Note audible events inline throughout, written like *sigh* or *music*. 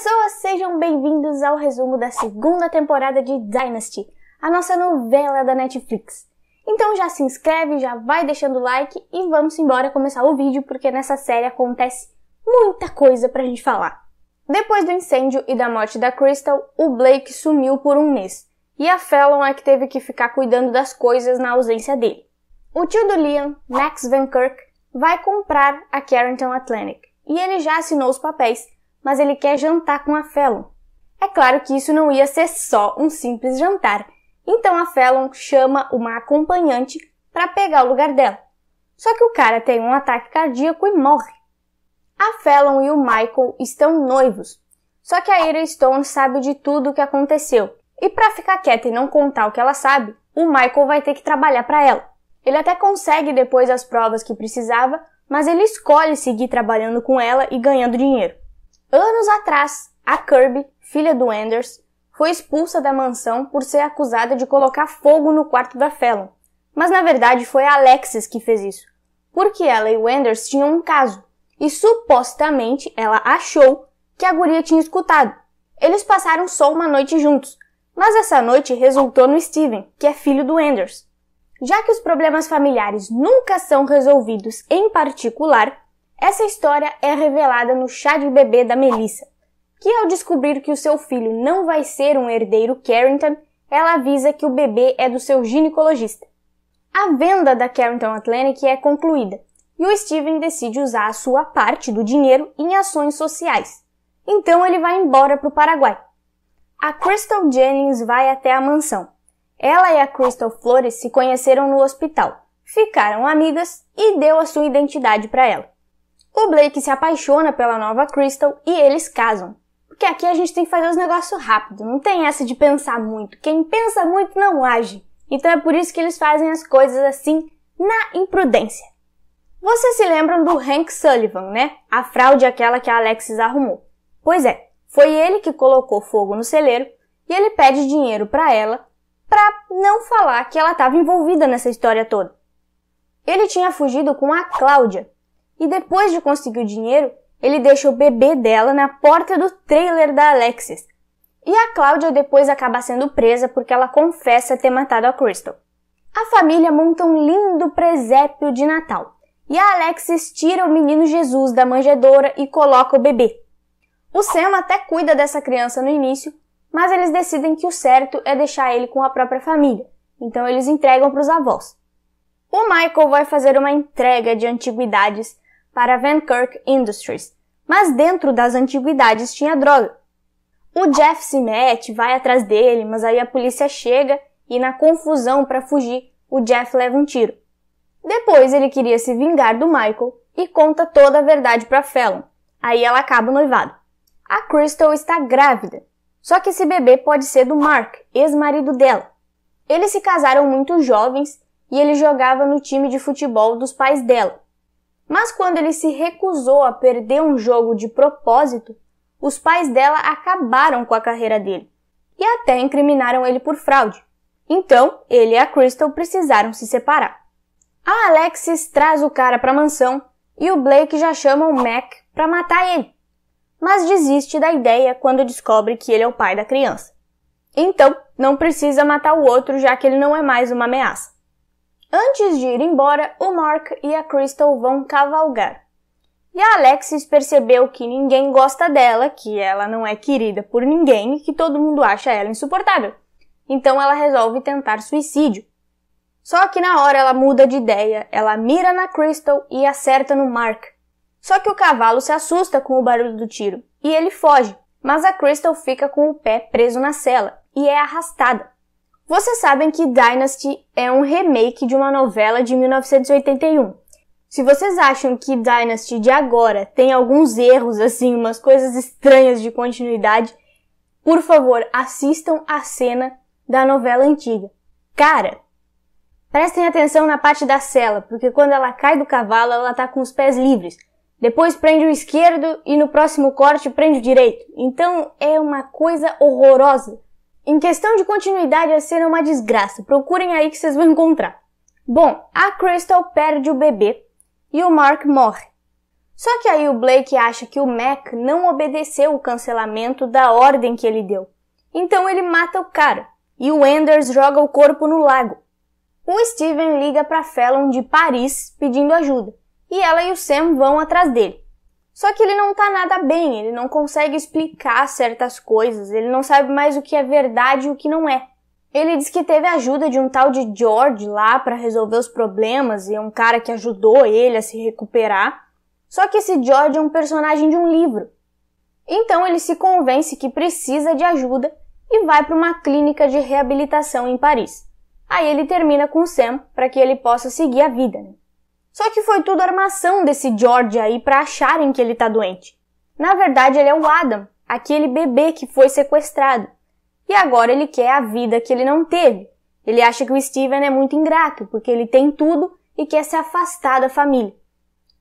pessoas, sejam bem-vindos ao resumo da segunda temporada de Dynasty, a nossa novela da Netflix. Então já se inscreve, já vai deixando o like e vamos embora começar o vídeo porque nessa série acontece muita coisa pra gente falar. Depois do incêndio e da morte da Crystal, o Blake sumiu por um mês e a Fallon é que teve que ficar cuidando das coisas na ausência dele. O tio do Liam, Max Van Kirk, vai comprar a Carrington Atlantic e ele já assinou os papéis mas ele quer jantar com a Felon. É claro que isso não ia ser só um simples jantar, então a Felon chama uma acompanhante para pegar o lugar dela. Só que o cara tem um ataque cardíaco e morre. A Felon e o Michael estão noivos, só que a Ira Stone sabe de tudo o que aconteceu. E para ficar quieta e não contar o que ela sabe, o Michael vai ter que trabalhar para ela. Ele até consegue depois as provas que precisava, mas ele escolhe seguir trabalhando com ela e ganhando dinheiro. Anos atrás, a Kirby, filha do Anders, foi expulsa da mansão por ser acusada de colocar fogo no quarto da Fallon. Mas na verdade foi Alexis que fez isso, porque ela e o Anders tinham um caso, e supostamente ela achou que a guria tinha escutado. Eles passaram só uma noite juntos, mas essa noite resultou no Steven, que é filho do Anders. Já que os problemas familiares nunca são resolvidos em particular, essa história é revelada no chá de bebê da Melissa, que ao descobrir que o seu filho não vai ser um herdeiro Carrington, ela avisa que o bebê é do seu ginecologista. A venda da Carrington Atlantic é concluída e o Steven decide usar a sua parte do dinheiro em ações sociais. Então ele vai embora para o Paraguai. A Crystal Jennings vai até a mansão. Ela e a Crystal Flores se conheceram no hospital, ficaram amigas e deu a sua identidade para ela. O Blake se apaixona pela nova Crystal e eles casam. Porque aqui a gente tem que fazer os negócios rápido, não tem essa de pensar muito. Quem pensa muito não age. Então é por isso que eles fazem as coisas assim, na imprudência. Vocês se lembram do Hank Sullivan, né? A fraude aquela que a Alexis arrumou. Pois é, foi ele que colocou fogo no celeiro e ele pede dinheiro para ela para não falar que ela estava envolvida nessa história toda. Ele tinha fugido com a Cláudia, e depois de conseguir o dinheiro, ele deixa o bebê dela na porta do trailer da Alexis. E a Cláudia depois acaba sendo presa porque ela confessa ter matado a Crystal. A família monta um lindo presépio de Natal. E a Alexis tira o menino Jesus da manjedoura e coloca o bebê. O Sam até cuida dessa criança no início, mas eles decidem que o certo é deixar ele com a própria família. Então eles entregam para os avós. O Michael vai fazer uma entrega de antiguidades para Kirk Industries, mas dentro das antiguidades tinha droga. O Jeff se mete, vai atrás dele, mas aí a polícia chega e na confusão para fugir, o Jeff leva um tiro. Depois ele queria se vingar do Michael e conta toda a verdade para Fallon. Aí ela acaba noivado. A Crystal está grávida. Só que esse bebê pode ser do Mark, ex-marido dela. Eles se casaram muito jovens e ele jogava no time de futebol dos pais dela. Mas quando ele se recusou a perder um jogo de propósito, os pais dela acabaram com a carreira dele e até incriminaram ele por fraude. Então, ele e a Crystal precisaram se separar. A Alexis traz o cara para a mansão e o Blake já chama o Mac para matar ele, mas desiste da ideia quando descobre que ele é o pai da criança. Então, não precisa matar o outro já que ele não é mais uma ameaça. Antes de ir embora, o Mark e a Crystal vão cavalgar. E a Alexis percebeu que ninguém gosta dela, que ela não é querida por ninguém e que todo mundo acha ela insuportável. Então ela resolve tentar suicídio. Só que na hora ela muda de ideia, ela mira na Crystal e acerta no Mark. Só que o cavalo se assusta com o barulho do tiro e ele foge, mas a Crystal fica com o pé preso na cela e é arrastada. Vocês sabem que Dynasty é um remake de uma novela de 1981. Se vocês acham que Dynasty de agora tem alguns erros, assim, umas coisas estranhas de continuidade, por favor, assistam a cena da novela antiga. Cara, prestem atenção na parte da cela, porque quando ela cai do cavalo, ela tá com os pés livres. Depois prende o esquerdo e no próximo corte prende o direito. Então é uma coisa horrorosa. Em questão de continuidade, a cena é uma desgraça. Procurem aí que vocês vão encontrar. Bom, a Crystal perde o bebê e o Mark morre. Só que aí o Blake acha que o Mac não obedeceu o cancelamento da ordem que ele deu. Então ele mata o cara e o Anders joga o corpo no lago. O Steven liga para Fallon de Paris pedindo ajuda e ela e o Sam vão atrás dele. Só que ele não tá nada bem, ele não consegue explicar certas coisas, ele não sabe mais o que é verdade e o que não é. Ele diz que teve a ajuda de um tal de George lá para resolver os problemas e um cara que ajudou ele a se recuperar. Só que esse George é um personagem de um livro. Então ele se convence que precisa de ajuda e vai para uma clínica de reabilitação em Paris. Aí ele termina com Sam para que ele possa seguir a vida. Né? Só que foi tudo armação desse George aí para acharem que ele tá doente. Na verdade, ele é o Adam, aquele bebê que foi sequestrado. E agora ele quer a vida que ele não teve. Ele acha que o Steven é muito ingrato, porque ele tem tudo e quer se afastar da família.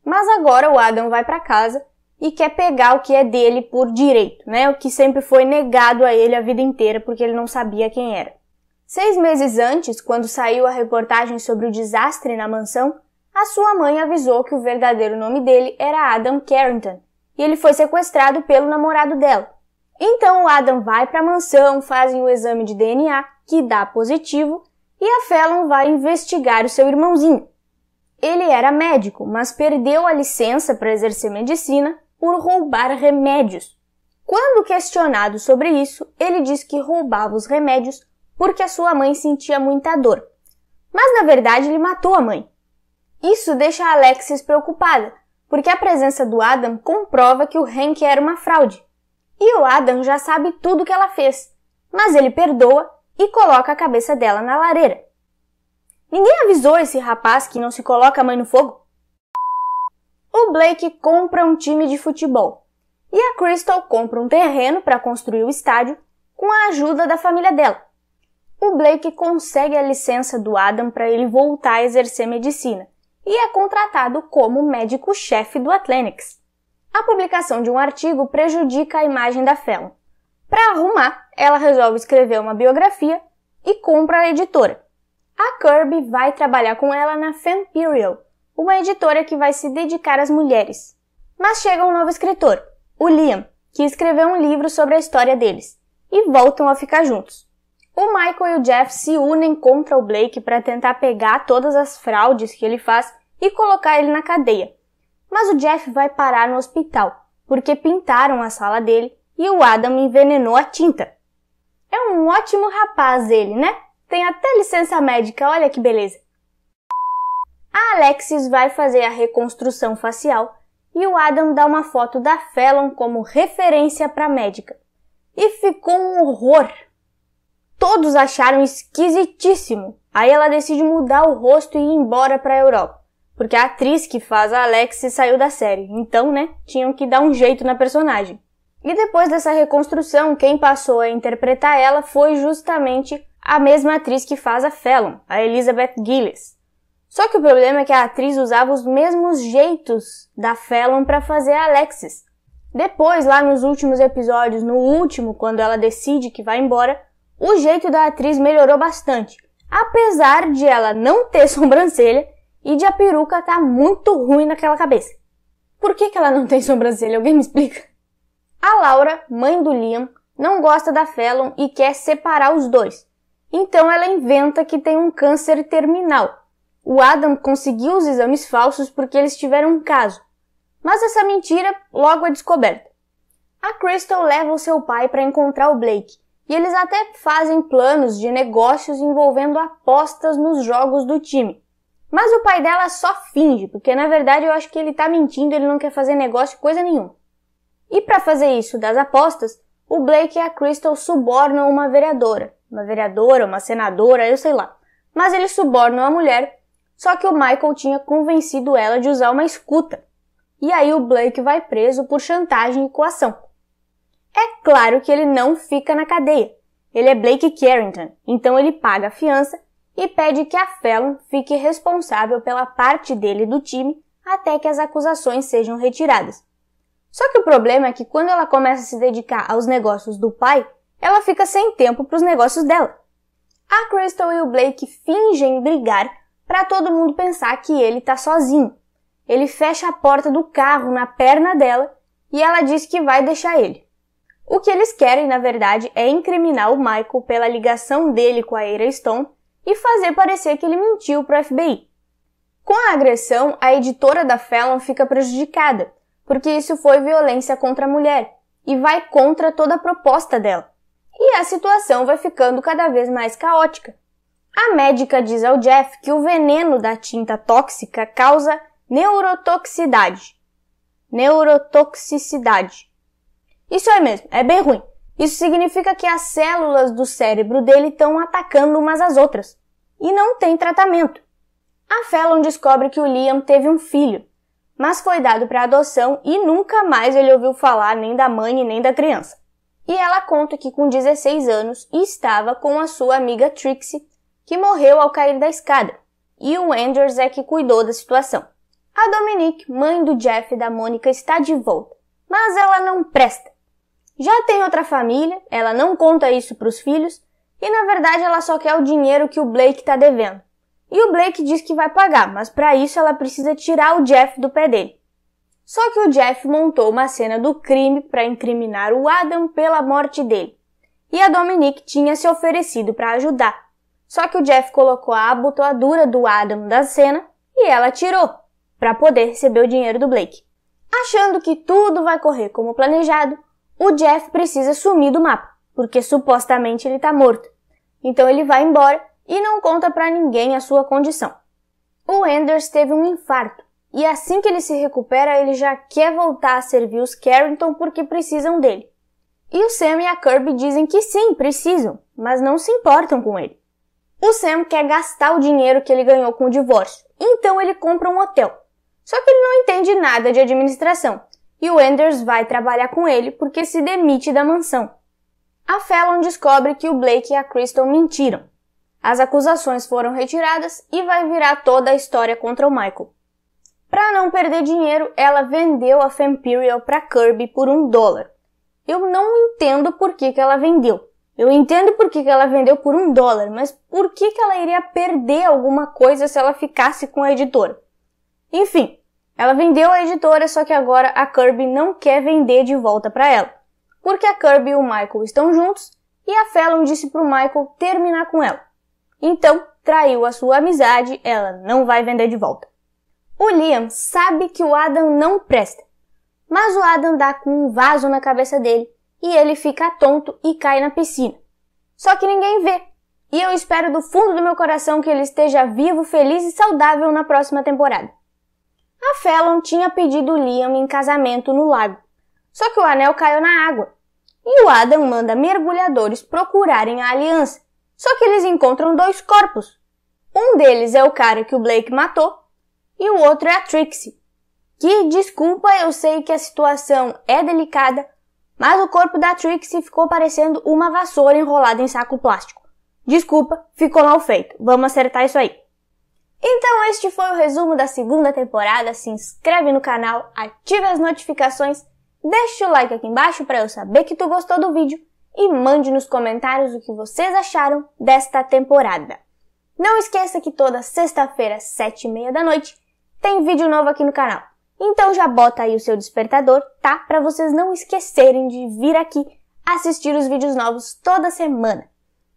Mas agora o Adam vai para casa e quer pegar o que é dele por direito, né? O que sempre foi negado a ele a vida inteira porque ele não sabia quem era. Seis meses antes, quando saiu a reportagem sobre o desastre na mansão, a sua mãe avisou que o verdadeiro nome dele era Adam Carrington e ele foi sequestrado pelo namorado dela. Então o Adam vai para a mansão, fazem o exame de DNA, que dá positivo, e a Fallon vai investigar o seu irmãozinho. Ele era médico, mas perdeu a licença para exercer medicina por roubar remédios. Quando questionado sobre isso, ele diz que roubava os remédios porque a sua mãe sentia muita dor. Mas na verdade ele matou a mãe. Isso deixa a Alexis preocupada, porque a presença do Adam comprova que o Hank era uma fraude. E o Adam já sabe tudo o que ela fez, mas ele perdoa e coloca a cabeça dela na lareira. Ninguém avisou esse rapaz que não se coloca a mãe no fogo? O Blake compra um time de futebol e a Crystal compra um terreno para construir o estádio com a ajuda da família dela. O Blake consegue a licença do Adam para ele voltar a exercer medicina e é contratado como médico-chefe do Athletics. A publicação de um artigo prejudica a imagem da Fallon. Para arrumar, ela resolve escrever uma biografia e compra a editora. A Kirby vai trabalhar com ela na Femperial, uma editora que vai se dedicar às mulheres. Mas chega um novo escritor, o Liam, que escreveu um livro sobre a história deles, e voltam a ficar juntos. O Michael e o Jeff se unem contra o Blake para tentar pegar todas as fraudes que ele faz e colocar ele na cadeia. Mas o Jeff vai parar no hospital, porque pintaram a sala dele e o Adam envenenou a tinta. É um ótimo rapaz ele, né? Tem até licença médica, olha que beleza. A Alexis vai fazer a reconstrução facial e o Adam dá uma foto da Fallon como referência para a médica. E ficou um horror! Todos acharam esquisitíssimo. Aí ela decide mudar o rosto e ir embora para a Europa, porque a atriz que faz a Alexis saiu da série. Então, né, tinham que dar um jeito na personagem. E depois dessa reconstrução, quem passou a interpretar ela foi justamente a mesma atriz que faz a Fallon, a Elizabeth Gillies. Só que o problema é que a atriz usava os mesmos jeitos da Fallon para fazer a Alexis. Depois, lá nos últimos episódios, no último, quando ela decide que vai embora, o jeito da atriz melhorou bastante, apesar de ela não ter *laughs* sobrancelha e de a peruca estar tá muito ruim naquela cabeça. Por que, que ela não tem sobrancelha? Alguém me explica? A Laura, mãe do Liam, não gosta da Fallon e quer separar os dois. Então ela inventa que tem um câncer terminal. O Adam conseguiu os exames falsos porque eles tiveram um caso. Mas essa mentira logo é descoberta. A Crystal leva o seu pai para encontrar o Blake e eles até fazem planos de negócios envolvendo apostas nos jogos do time. Mas o pai dela só finge, porque na verdade eu acho que ele tá mentindo, ele não quer fazer negócio coisa nenhuma. E para fazer isso das apostas, o Blake e a Crystal subornam uma vereadora, uma vereadora, uma senadora, eu sei lá. Mas eles subornam a mulher, só que o Michael tinha convencido ela de usar uma escuta. E aí o Blake vai preso por chantagem e coação. É claro que ele não fica na cadeia. Ele é Blake Carrington, então ele paga a fiança e pede que a Fallon fique responsável pela parte dele do time até que as acusações sejam retiradas. Só que o problema é que quando ela começa a se dedicar aos negócios do pai, ela fica sem tempo para os negócios dela. A Crystal e o Blake fingem brigar para todo mundo pensar que ele está sozinho. Ele fecha a porta do carro na perna dela e ela diz que vai deixar ele. O que eles querem, na verdade, é incriminar o Michael pela ligação dele com a Era Stone e fazer parecer que ele mentiu para o FBI. Com a agressão, a editora da Fallon fica prejudicada, porque isso foi violência contra a mulher e vai contra toda a proposta dela. E a situação vai ficando cada vez mais caótica. A médica diz ao Jeff que o veneno da tinta tóxica causa neurotoxicidade. Neurotoxicidade isso é mesmo, é bem ruim. Isso significa que as células do cérebro dele estão atacando umas às outras. E não tem tratamento. A Fallon descobre que o Liam teve um filho, mas foi dado para adoção e nunca mais ele ouviu falar nem da mãe nem da criança. E ela conta que com 16 anos estava com a sua amiga Trixie, que morreu ao cair da escada, e o Andrews é que cuidou da situação. A Dominique, mãe do Jeff e da Mônica, está de volta, mas ela não presta. Já tem outra família, ela não conta isso para os filhos e na verdade ela só quer o dinheiro que o Blake está devendo. E o Blake diz que vai pagar, mas para isso ela precisa tirar o Jeff do pé dele. Só que o Jeff montou uma cena do crime para incriminar o Adam pela morte dele. E a Dominique tinha se oferecido para ajudar. Só que o Jeff colocou a abotoadura do Adam da cena e ela tirou, para poder receber o dinheiro do Blake. Achando que tudo vai correr como planejado, o Jeff precisa sumir do mapa, porque supostamente ele tá morto. Então ele vai embora e não conta para ninguém a sua condição. O Anders teve um infarto e assim que ele se recupera, ele já quer voltar a servir os Carrington porque precisam dele. E o Sam e a Kirby dizem que sim, precisam, mas não se importam com ele. O Sam quer gastar o dinheiro que ele ganhou com o divórcio, então ele compra um hotel. Só que ele não entende nada de administração, e o Anders vai trabalhar com ele porque se demite da mansão. A Fallon descobre que o Blake e a Crystal mentiram. As acusações foram retiradas e vai virar toda a história contra o Michael. Para não perder dinheiro, ela vendeu a Femperial para Kirby por um dólar. Eu não entendo por que, que ela vendeu. Eu entendo por que, que ela vendeu por um dólar, mas por que, que ela iria perder alguma coisa se ela ficasse com a editora? Enfim, ela vendeu a editora, só que agora a Kirby não quer vender de volta para ela, porque a Kirby e o Michael estão juntos e a Fallon disse para o Michael terminar com ela. Então, traiu a sua amizade, ela não vai vender de volta. O Liam sabe que o Adam não presta, mas o Adam dá com um vaso na cabeça dele e ele fica tonto e cai na piscina. Só que ninguém vê, e eu espero do fundo do meu coração que ele esteja vivo, feliz e saudável na próxima temporada. A Fallon tinha pedido Liam em casamento no lago, só que o anel caiu na água. E o Adam manda mergulhadores procurarem a aliança, só que eles encontram dois corpos. Um deles é o cara que o Blake matou e o outro é a Trixie. Que desculpa, eu sei que a situação é delicada, mas o corpo da Trixie ficou parecendo uma vassoura enrolada em saco plástico. Desculpa, ficou mal feito. Vamos acertar isso aí. Então este foi o resumo da segunda temporada. Se inscreve no canal, ative as notificações, deixe o like aqui embaixo para eu saber que tu gostou do vídeo e mande nos comentários o que vocês acharam desta temporada. Não esqueça que toda sexta-feira, sete e meia da noite, tem vídeo novo aqui no canal. Então já bota aí o seu despertador, tá? Para vocês não esquecerem de vir aqui assistir os vídeos novos toda semana.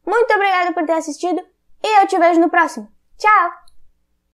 Muito obrigada por ter assistido e eu te vejo no próximo. Tchau!